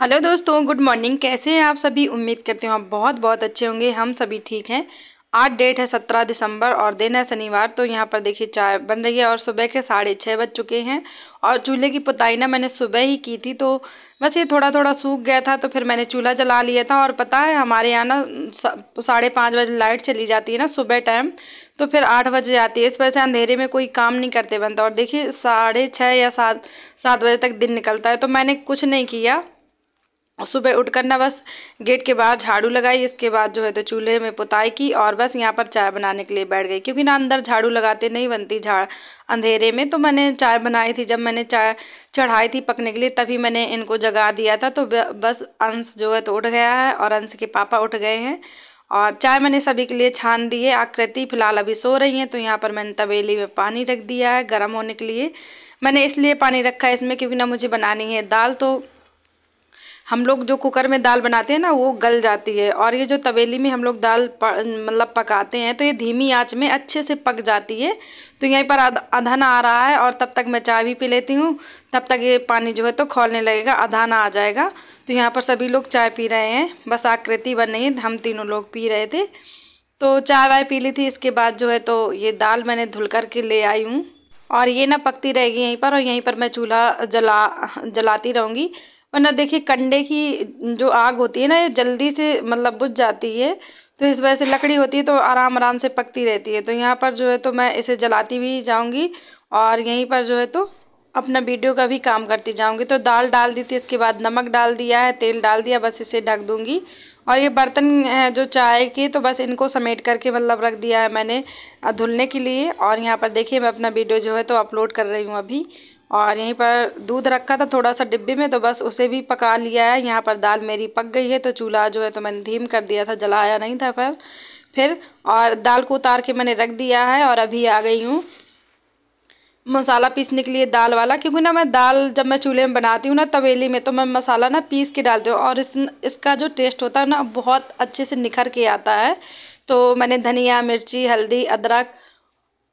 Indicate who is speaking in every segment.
Speaker 1: hello दोस्तों good morning कैसे हैं आप सभी उम्मीद करते हो आप बहुत बहुत अच्छे होंगे हम सभी ठीक हैं आज डेट है सत्रह दिसंबर और दिन है शनिवार तो यहाँ पर देखिए चाय बन रही है और सुबह के साढ़े छः बज चुके हैं और चूल्हे की पुताई ना मैंने सुबह ही की थी तो बस ये थोड़ा थोड़ा सूख गया था तो फिर मैंने चूल्हा जला लिया था और पता है हमारे यहाँ ना साढ़े पाँच बजे लाइट चली जाती है ना सुबह टाइम तो फिर आठ बजे जाती है इस वजह से अंधेरे में कोई काम नहीं करते बनता और देखिए साढ़े छः या सात सात बजे तक दिन निकलता है तो मैंने कुछ नहीं किया सुबह उठकर ना बस गेट के बाहर झाड़ू लगाई इसके बाद जो है तो चूल्हे में पुताई की और बस यहाँ पर चाय बनाने के लिए बैठ गई क्योंकि ना अंदर झाड़ू लगाते नहीं बनती झाड़ अंधेरे में तो मैंने चाय बनाई थी जब मैंने चाय चढ़ाई थी पकने के लिए तभी मैंने इनको जगा दिया था तो बस अंश जो है तो उठ गया है और अंश के पापा उठ गए हैं और चाय मैंने सभी के लिए छान दी है आकृति फ़िलहाल अभी सो रही हैं तो यहाँ पर मैंने तवेली में पानी रख दिया है गर्म होने के लिए मैंने इसलिए पानी रखा है इसमें क्योंकि ना मुझे बनानी है दाल तो हम लोग जो कुकर में दाल बनाते हैं ना वो गल जाती है और ये जो तवेली में हम लोग दाल मतलब पकाते हैं तो ये धीमी आंच में अच्छे से पक जाती है तो यहीं पर अधन आ रहा है और तब तक मैं चाय भी पी लेती हूँ तब तक ये पानी जो है तो खोलने लगेगा अधन आ जाएगा तो यहाँ पर सभी लोग चाय पी रहे हैं बस आकृति बन रही हम तीनों लोग पी रहे थे तो चाय वाय पी ली थी इसके बाद जो है तो ये दाल मैंने धुल कर के ले आई हूँ और ये ना पकती रहेगी यहीं पर और यहीं पर मैं चूल्हा जला जलाती रहूँगी वरना देखिए कंडे की जो आग होती है ना ये जल्दी से मतलब बुझ जाती है तो इस वजह से लकड़ी होती है तो आराम आराम से पकती रहती है तो यहाँ पर जो है तो मैं इसे जलाती भी जाऊँगी और यहीं पर जो है तो अपना वीडियो का भी काम करती जाऊँगी तो दाल डाल दी थी इसके बाद नमक डाल दिया है तेल डाल दिया बस इसे ढक दूँगी और ये बर्तन है जो चाय के तो बस इनको समेट करके मतलब रख दिया है मैंने धुलने के लिए और यहाँ पर देखिए मैं अपना वीडियो जो है तो अपलोड कर रही हूँ अभी और यहीं पर दूध रखा था थोड़ा सा डिब्बे में तो बस उसे भी पका लिया है यहाँ पर दाल मेरी पक गई है तो चूल्हा जो है तो मैंने धीम कर दिया था जलाया नहीं था पर फिर और दाल को उतार के मैंने रख दिया है और अभी आ गई हूँ मसाला पीसने के लिए दाल वाला क्योंकि ना मैं दाल जब मैं चूल्हे में बनाती हूँ ना तवेली में तो मैं मसाला ना पीस के डालती हूँ और इस इसका जो टेस्ट होता है ना बहुत अच्छे से निखर के आता है तो मैंने धनिया मिर्ची हल्दी अदरक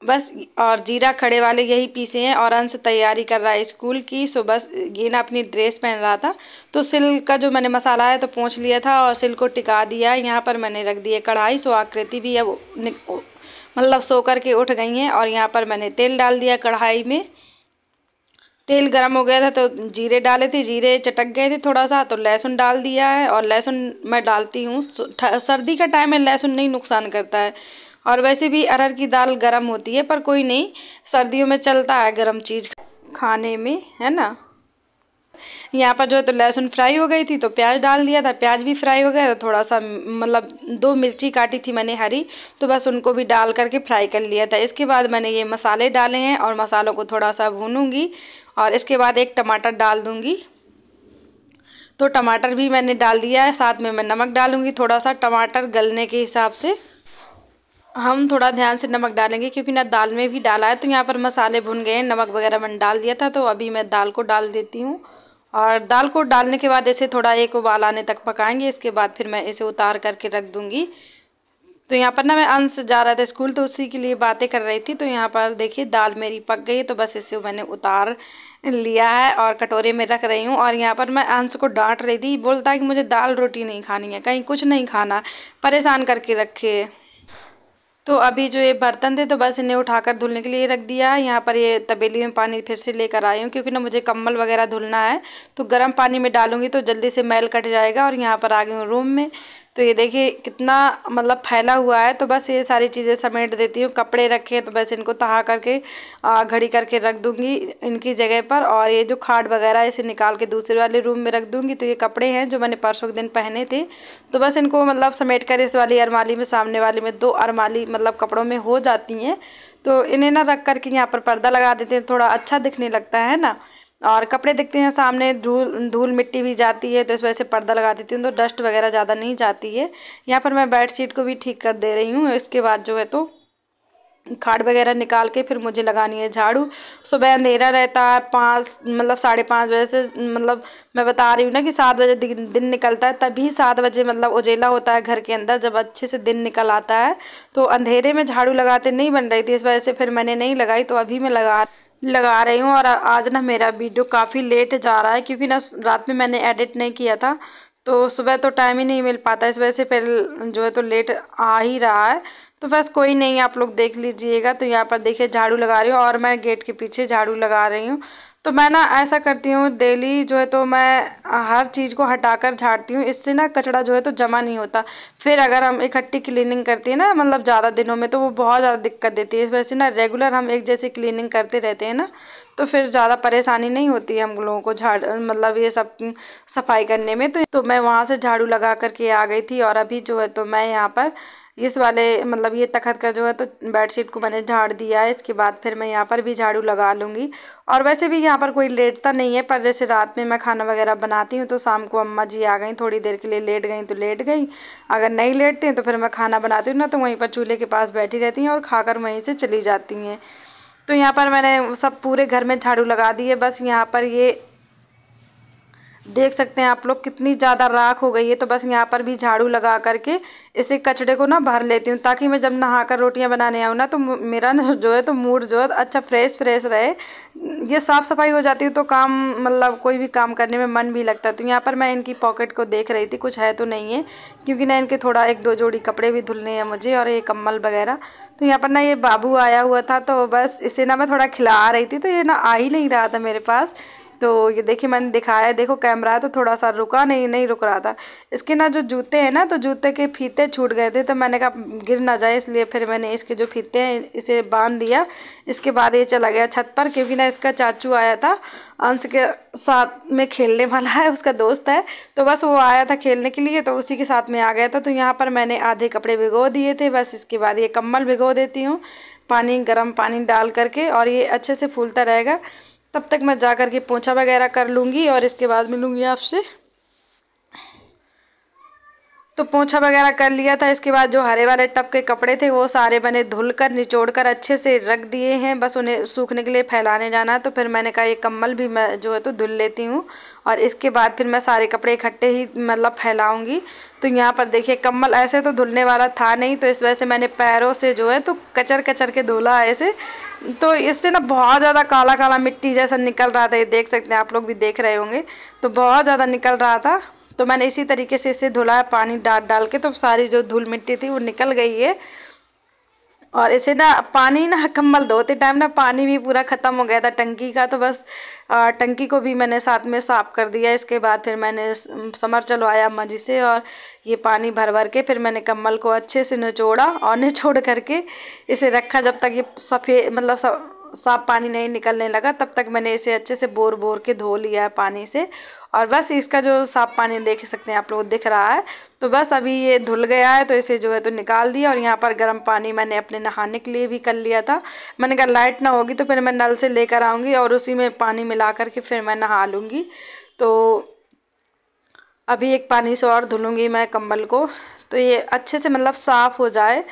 Speaker 1: बस और जीरा खड़े वाले यही पीसे हैं और अंश तैयारी कर रहा है स्कूल की सो बस गीना अपनी ड्रेस पहन रहा था तो सिल का जो मैंने मसाला है तो पोंछ लिया था और सिल को टिका दिया यहाँ पर मैंने रख दिए कढ़ाई सो आकृति भी अब मतलब सो कर के उठ गई हैं और यहाँ पर मैंने तेल डाल दिया कढ़ाई में तेल गर्म हो गया था तो जीरे डाले थे जीरे चटक गए थे थोड़ा सा तो लहसुन डाल दिया है और लहसुन मैं डालती हूँ सर्दी का टाइम है लहसुन नहीं नुकसान करता है और वैसे भी अरहर की दाल गर्म होती है पर कोई नहीं सर्दियों में चलता है गर्म चीज़ खाने में है ना यहाँ पर जो है तो लहसुन फ्राई हो गई थी तो प्याज डाल दिया था प्याज भी फ्राई हो गया था थोड़ा सा मतलब दो मिर्ची काटी थी मैंने हरी तो बस उनको भी डाल करके फ्राई कर लिया था इसके बाद मैंने ये मसाले डाले हैं और मसालों को थोड़ा सा भूनूंगी और इसके बाद एक टमाटर डाल दूँगी तो टमाटर भी मैंने डाल दिया है साथ में मैं नमक डालूँगी थोड़ा सा टमाटर गलने के हिसाब से हम थोड़ा ध्यान से नमक डालेंगे क्योंकि ना दाल में भी डाला है तो यहाँ पर मसाले भुन गए नमक वगैरह मैंने डाल दिया था तो अभी मैं दाल को डाल देती हूँ और दाल को डालने के बाद इसे थोड़ा एक उबाल आने तक पकाएंगे इसके बाद फिर मैं इसे उतार करके रख दूँगी तो यहाँ पर ना मैं अंश जा रहा था स्कूल तो उसी के लिए बातें कर रही थी तो यहाँ पर देखिए दाल मेरी पक गई तो बस इसे मैंने उतार लिया है और कटोरे में रख रही हूँ और यहाँ पर मैं अंश को डांट रही थी बोलता है कि मुझे दाल रोटी नहीं खानी है कहीं कुछ नहीं खाना परेशान करके रखे तो अभी जो ये बर्तन थे तो बस इन्हें उठाकर धुलने के लिए रख दिया यहाँ पर ये तबेली में पानी फिर से लेकर आई हूँ क्योंकि ना मुझे कम्बल वगैरह धुलना है तो गर्म पानी में डालूंगी तो जल्दी से मैल कट जाएगा और यहाँ पर आ गई हूँ रूम में तो ये देखिए कितना मतलब फैला हुआ है तो बस ये सारी चीज़ें समेट देती हूँ कपड़े रखे तो बस इनको तहा करके घड़ी करके रख दूँगी इनकी जगह पर और ये जो खाट वगैरह इसे निकाल के दूसरे वाले रूम में रख दूँगी तो ये कपड़े हैं जो मैंने परसों के दिन पहने थे तो बस इनको मतलब समेट कर इस वाली अरमाली में सामने वाली में दो अरमाली मतलब कपड़ों में हो जाती हैं तो इन्हें ना रख करके यहाँ पर पर्दा लगा देते हैं थोड़ा अच्छा दिखने लगता है ना और कपड़े देखते हैं सामने धूल धूल मिट्टी भी जाती है तो इस वजह से पर्दा लगा देती हूँ तो डस्ट वगैरह ज़्यादा नहीं जाती है यहाँ पर मैं बेड शीट को भी ठीक कर दे रही हूँ इसके बाद जो है तो खाड़ वगैरह निकाल के फिर मुझे लगानी है झाड़ू सुबह अंधेरा रहता है पाँच मतलब साढ़े पाँच बजे से मतलब मैं बता रही हूँ ना कि सात बजे दिन, दिन निकलता है तभी सात बजे मतलब उजेला होता है घर के अंदर जब अच्छे से दिन निकल आता है तो अंधेरे में झाड़ू लगाते नहीं बन रही थी इस वजह से फिर मैंने नहीं लगाई तो अभी मैं लगा लगा रही हूँ और आज ना मेरा वीडियो काफ़ी लेट जा रहा है क्योंकि ना रात में मैंने एडिट नहीं किया था तो सुबह तो टाइम ही नहीं मिल पाता इस वजह से पहले जो है तो लेट आ ही रहा है तो बस कोई नहीं आप लोग देख लीजिएगा तो यहाँ पर देखिए झाड़ू लगा रही हूँ और मैं गेट के पीछे झाड़ू लगा रही हूँ तो मैं ना ऐसा करती हूँ डेली जो है तो मैं हर चीज़ को हटाकर झाड़ती हूँ इससे ना कचड़ा जो है तो जमा नहीं होता फिर अगर हम इकट्ठी क्लीनिंग करते हैं ना मतलब ज़्यादा दिनों में तो वो बहुत ज़्यादा दिक्कत देती है इस वजह से ना रेगुलर हम एक जैसे क्लीनिंग करते रहते हैं ना तो फिर ज़्यादा परेशानी नहीं होती है हम लोगों को झाड़ मतलब ये सब सफाई करने में तो, तो मैं वहाँ से झाड़ू लगा करके आ गई थी और अभी जो है तो मैं यहाँ पर इस वाले मतलब ये तखत का जो है तो बेडशीट को मैंने झाड़ दिया है इसके बाद फिर मैं यहाँ पर भी झाड़ू लगा लूँगी और वैसे भी यहाँ पर कोई लेटता तो नहीं है पर जैसे रात में मैं खाना वगैरह बनाती हूँ तो शाम को अम्मा जी आ गई थोड़ी देर के लिए लेट गई तो लेट गई अगर नहीं लेटती हैं तो फिर मैं खाना बनाती हूँ ना तो वहीं पर चूल्हे के पास बैठी रहती हैं और खाकर वहीं से चली जाती हैं तो यहाँ पर मैंने सब पूरे घर में झाड़ू लगा दी है बस यहाँ पर ये देख सकते हैं आप लोग कितनी ज़्यादा राख हो गई है तो बस यहाँ पर भी झाड़ू लगा करके इसे कचड़े को ना भर लेती हूँ ताकि मैं जब नहाकर रोटियाँ बनाने आऊँ ना तो मेरा ना जो है तो मूड जो है अच्छा फ्रेश फ्रेश रहे ये साफ़ सफाई हो जाती है तो काम मतलब कोई भी काम करने में मन भी लगता है तो यहाँ पर मैं इनकी पॉकेट को देख रही थी कुछ है तो नहीं है क्योंकि ना इनके थोड़ा एक दो जोड़ी कपड़े भी धुलने हैं मुझे और ये कम्बल वगैरह तो यहाँ पर ना ये बाबू आया हुआ था तो बस इसे ना मैं थोड़ा खिला रही थी तो ये ना आ ही नहीं रहा था मेरे पास तो ये देखिए मैंने दिखाया देखो कैमरा है तो थोड़ा सा रुका नहीं नहीं रुक रहा था इसके ना जो जूते हैं ना तो जूते के फीते छूट गए थे तो मैंने कहा गिर ना जाए इसलिए फिर मैंने इसके जो फीते हैं इसे बांध दिया इसके बाद ये चला गया छत पर क्योंकि ना इसका चाचू आया था अंश के साथ में खेलने वाला है उसका दोस्त है तो बस वो आया था खेलने के लिए तो उसी के साथ में आ गया था तो यहाँ पर मैंने आधे कपड़े भिगो दिए थे बस इसके बाद ये कम्बल भिगो देती हूँ पानी गर्म पानी डाल करके और ये अच्छे से फूलता रहेगा तब तक मैं जा कर के पोछा वगैरह कर लूँगी और इसके बाद मिलूँगी आपसे तो पोछा वगैरह कर लिया था इसके बाद जो हरे वाले टप के कपड़े थे वो सारे मैंने धुल कर निचोड़ कर अच्छे से रख दिए हैं बस उन्हें सूखने के लिए फैलाने जाना तो फिर मैंने कहा ये कम्बल भी मैं जो है तो धुल लेती हूँ और इसके बाद फिर मैं सारे कपड़े इकट्ठे ही मतलब फैलाऊँगी तो यहाँ पर देखिए कम्बल ऐसे तो धुलने वाला था नहीं तो इस वजह से मैंने पैरों से जो है तो कचर कचर के धुला ऐसे तो इससे ना बहुत ज़्यादा काला काला मिट्टी जैसा निकल रहा था ये देख सकते हैं आप लोग भी देख रहे होंगे तो बहुत ज़्यादा निकल रहा था तो मैंने इसी तरीके से इसे धुला पानी डाल डाल के तो सारी जो धूल मिट्टी थी वो निकल गई है और इसे ना पानी ना कम्बल धोते टाइम ना पानी भी पूरा ख़त्म हो गया था टंकी का तो बस टंकी को भी मैंने साथ में साफ़ कर दिया इसके बाद फिर मैंने समर चलवाया अम्मा जी से और ये पानी भर भर के फिर मैंने कम्बल को अच्छे से निचोड़ा और निचोड़ करके इसे रखा जब तक ये सफ़ेद मतलब सब साफ पानी नहीं निकलने लगा तब तक मैंने इसे अच्छे से बोर बोर के धो लिया है पानी से और बस इसका जो साफ पानी देख सकते हैं आप लोग दिख रहा है तो बस अभी ये धुल गया है तो इसे जो है तो निकाल दिया और यहाँ पर गर्म पानी मैंने अपने नहाने के लिए भी कर लिया था मैंने कहा लाइट ना होगी तो फिर मैं नल से लेकर आऊँगी और उसी में पानी मिला करके फिर मैं नहा लूँगी तो अभी एक पानी से और धुलूँगी मैं कम्बल को तो ये अच्छे से मतलब साफ़ हो जाए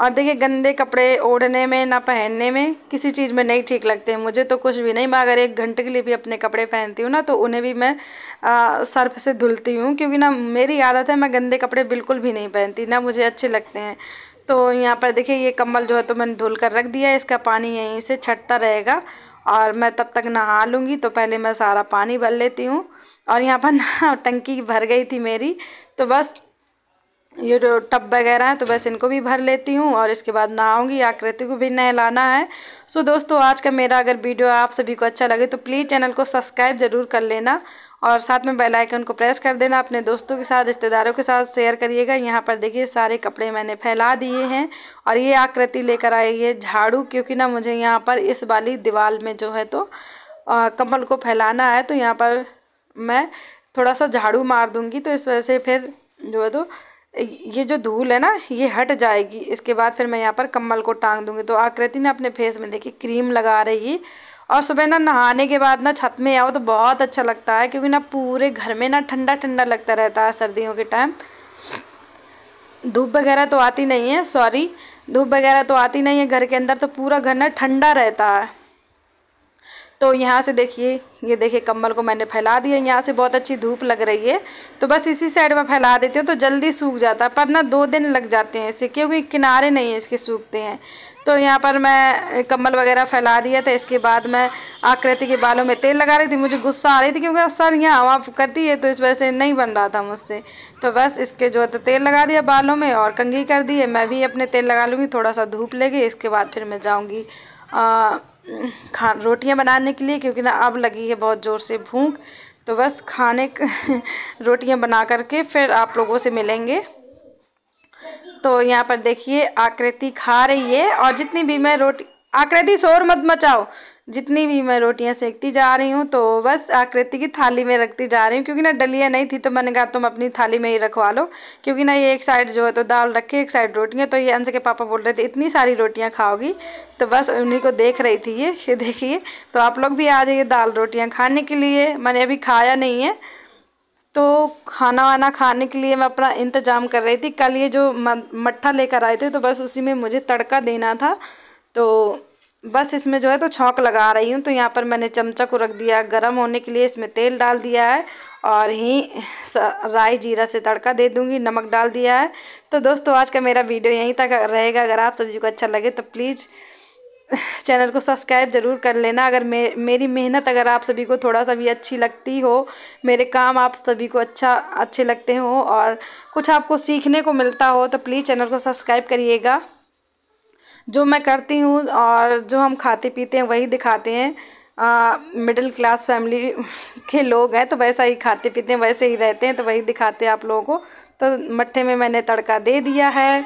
Speaker 1: और देखिए गंदे कपड़े ओढ़ने में ना पहनने में किसी चीज़ में नहीं ठीक लगते हैं मुझे तो कुछ भी नहीं मैं अगर एक घंटे के लिए भी अपने कपड़े पहनती हूँ ना तो उन्हें भी मैं आ, सर्फ से धुलती हूँ क्योंकि ना मेरी आदत है मैं गंदे कपड़े बिल्कुल भी नहीं पहनती ना मुझे अच्छे लगते हैं तो यहाँ पर देखिए ये कम्बल जो है तो मैंने धुल कर रख दिया इसका पानी यहीं से छटता रहेगा और मैं तब तक नहा लूँगी तो पहले मैं सारा पानी भर लेती हूँ और यहाँ पर ना टंकी भर गई थी मेरी तो बस ये जो टब वगैरह हैं तो बस इनको भी भर लेती हूँ और इसके बाद आऊँगी आकृति को भी नहलाना है सो दोस्तों आज का मेरा अगर वीडियो आप सभी को अच्छा लगे तो प्लीज़ चैनल को सब्सक्राइब ज़रूर कर लेना और साथ में बेल आइकन को प्रेस कर देना अपने दोस्तों के साथ रिश्तेदारों के साथ शेयर करिएगा यहाँ पर देखिए सारे कपड़े मैंने फैला दिए हैं और ये आकृति लेकर आई है झाड़ू क्योंकि ना मुझे यहाँ पर इस वाली दीवार में जो है तो कम्बल को फैलाना है तो यहाँ पर मैं थोड़ा सा झाड़ू मार दूँगी तो इस वजह से फिर जो है तो ये जो धूल है ना ये हट जाएगी इसके बाद फिर मैं यहाँ पर कम्बल को टांग दूँगी तो आकृति ना अपने फेस में देखिए क्रीम लगा रही और सुबह ना नहाने के बाद ना छत में आओ तो बहुत अच्छा लगता है क्योंकि ना पूरे घर में ना ठंडा ठंडा लगता रहता है सर्दियों के टाइम धूप वगैरह तो आती नहीं है सॉरी धूप वगैरह तो आती नहीं है घर के अंदर तो पूरा घर ना ठंडा रहता है तो यहाँ से देखिए ये देखिए कम्बल को मैंने फैला दिया यहाँ से बहुत अच्छी धूप लग रही है तो बस इसी साइड में फैला देती हूँ तो जल्दी सूख जाता है पर ना दो दिन लग जाते हैं इसे क्योंकि किनारे नहीं है इसके सूखते हैं तो यहाँ पर मैं कम्बल वगैरह फैला दिया था इसके बाद मैं आकृति के बालों में तेल लगा रही थी मुझे गुस्सा आ रही थी क्योंकि सर यहाँ हवा करती है तो इस वजह से नहीं बन रहा था मुझसे तो बस इसके जो है तो तेल लगा दिया बालों में और कंघी कर दी है मैं भी अपने तेल लगा लूँगी थोड़ा सा धूप लेगी इसके बाद फिर मैं जाऊँगी खा रोटियाँ बनाने के लिए क्योंकि ना अब लगी है बहुत ज़ोर से भूख तो बस खाने रोटियाँ बना करके फिर आप लोगों से मिलेंगे तो यहाँ पर देखिए आकृति खा रही है और जितनी भी मैं रोटी आकृति शोर मत मचाओ जितनी भी मैं रोटियां सेकती जा रही हूँ तो बस आकृति की थाली में रखती जा रही हूँ क्योंकि ना डलिया नहीं थी तो मैंने कहा तुम अपनी थाली में ही रखवा लो क्योंकि ना ये एक साइड जो है तो दाल रखे एक साइड रोटियाँ तो ये अंश के पापा बोल रहे थे इतनी सारी रोटियाँ खाओगी तो बस उन्हीं को देख रही थी ये ये देखिए तो आप लोग भी आ जाइए दाल रोटियाँ खाने के लिए मैंने अभी खाया नहीं है तो खाना वाना खाने के लिए मैं अपना इंतज़ाम कर रही थी कल ये जो मट्ठा लेकर आए थे तो बस उसी में मुझे तड़का देना था तो बस इसमें जो है तो छौंक लगा रही हूँ तो यहाँ पर मैंने चमचा को रख दिया गर्म होने के लिए इसमें तेल डाल दिया है और ही राई जीरा से तड़का दे दूँगी नमक डाल दिया है तो दोस्तों आज का मेरा वीडियो यहीं तक रहेगा अगर आप सब्जी को अच्छा लगे तो प्लीज़ चैनल को सब्सक्राइब ज़रूर कर लेना अगर मे मेरी मेहनत अगर आप सभी को थोड़ा सा भी अच्छी लगती हो मेरे काम आप सभी को अच्छा अच्छे लगते हो और कुछ आपको सीखने को मिलता हो तो प्लीज़ चैनल को सब्सक्राइब करिएगा जो मैं करती हूँ और जो हम खाते पीते हैं वही दिखाते हैं मिडिल क्लास फैमिली के लोग हैं तो वैसा ही खाते पीते हैं वैसे ही रहते हैं तो वही दिखाते हैं आप लोगों को तो मट्ठे में मैंने तड़का दे दिया है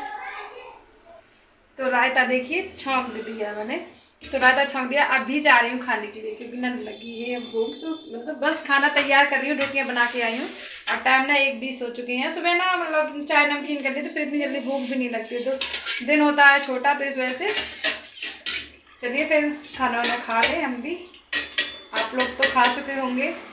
Speaker 1: तो रायता देखिए छौंक दिया मैंने तो बाद छोंक दिया अभी जा रही हूँ खाने के लिए क्योंकि नंद लगी है भूख सो मतलब बस खाना तैयार कर रही हूँ रोटियाँ बना के आई हूँ और टाइम ना एक बीस हो चुके हैं सुबह ना मतलब चाय नमकीन कर ली तो फिर इतनी जल्दी भूख भी नहीं लगती तो दिन होता है छोटा तो इस वजह से चलिए फिर खाना वाना खा ले हम भी आप लोग तो खा चुके होंगे